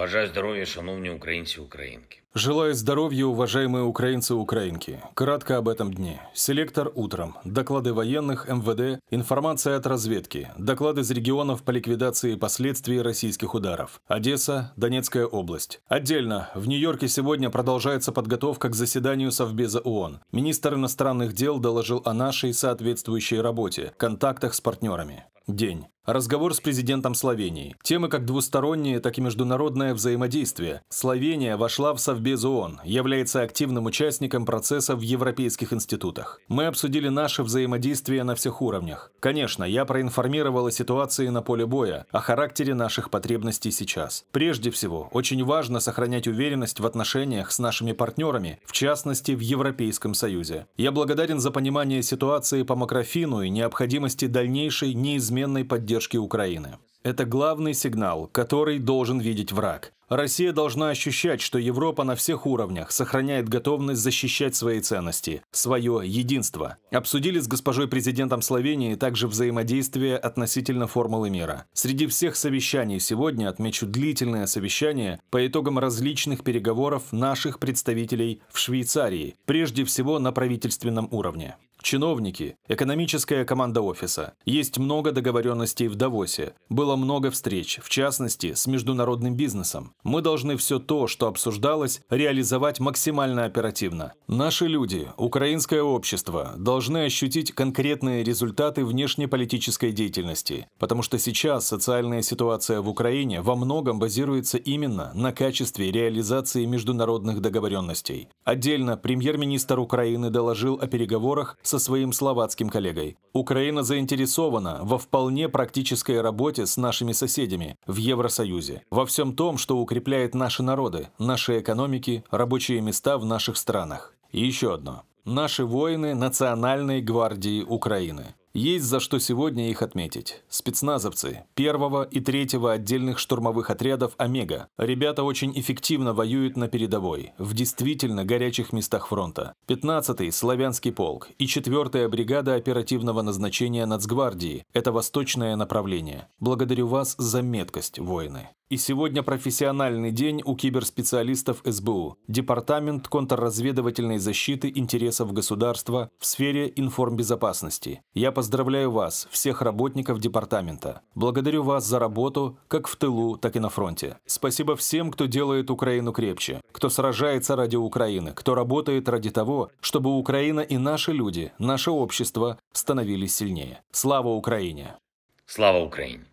Бажаю здоров'я, шановні украинцы и украинки. Желаю здоровья, уважаемые украинцы и украинки. Кратко об этом дне. Селектор утром. Доклады военных, МВД, информация от разведки, доклады из регионов по ликвидации последствий российских ударов. Одесса, Донецкая область. Отдельно, в Нью-Йорке сегодня продолжается подготовка к заседанию Совбеза ООН. Министр иностранных дел доложил о нашей соответствующей работе, контактах с партнерами. День. Разговор с президентом Словении. Темы как двусторонние, так и международное взаимодействие. Словения вошла в Совбез ООН, является активным участником процесса в европейских институтах. Мы обсудили наше взаимодействие на всех уровнях. Конечно, я проинформировал о ситуации на поле боя, о характере наших потребностей сейчас. Прежде всего, очень важно сохранять уверенность в отношениях с нашими партнерами, в частности, в Европейском Союзе. Я благодарен за понимание ситуации по Макрофину и необходимости дальнейшей неизменной поддержки поддержки Украины. Это главный сигнал, который должен видеть враг. Россия должна ощущать, что Европа на всех уровнях сохраняет готовность защищать свои ценности, свое единство. Обсудили с госпожой президентом Словении также взаимодействие относительно формулы мира. Среди всех совещаний сегодня отмечу длительное совещание по итогам различных переговоров наших представителей в Швейцарии, прежде всего на правительственном уровне. Чиновники, экономическая команда офиса. Есть много договоренностей в Давосе. Было много встреч, в частности, с международным бизнесом. Мы должны все то, что обсуждалось, реализовать максимально оперативно. Наши люди, украинское общество, должны ощутить конкретные результаты внешнеполитической деятельности, потому что сейчас социальная ситуация в Украине во многом базируется именно на качестве реализации международных договоренностей. Отдельно премьер-министр Украины доложил о переговорах со своим словацким коллегой. Украина заинтересована во вполне практической работе с нашими соседями в Евросоюзе, во всем том, что укрепляет наши народы, наши экономики, рабочие места в наших странах. И еще одно. Наши воины Национальной гвардии Украины. Есть за что сегодня их отметить. Спецназовцы первого и третьего отдельных штурмовых отрядов «Омега». Ребята очень эффективно воюют на передовой, в действительно горячих местах фронта. 15-й – Славянский полк и 4-я бригада оперативного назначения Нацгвардии. Это восточное направление. Благодарю вас за меткость, воины. И сегодня профессиональный день у киберспециалистов СБУ, Департамент контрразведывательной защиты интересов государства в сфере информбезопасности. Я поздравляю вас, всех работников департамента. Благодарю вас за работу, как в тылу, так и на фронте. Спасибо всем, кто делает Украину крепче, кто сражается ради Украины, кто работает ради того, чтобы Украина и наши люди, наше общество становились сильнее. Слава Украине! Слава Украине!